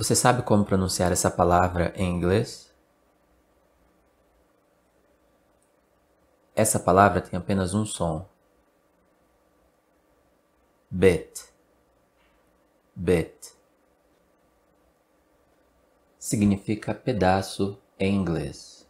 Você sabe como pronunciar essa palavra em inglês? Essa palavra tem apenas um som. Bit. Bit. Significa pedaço em inglês.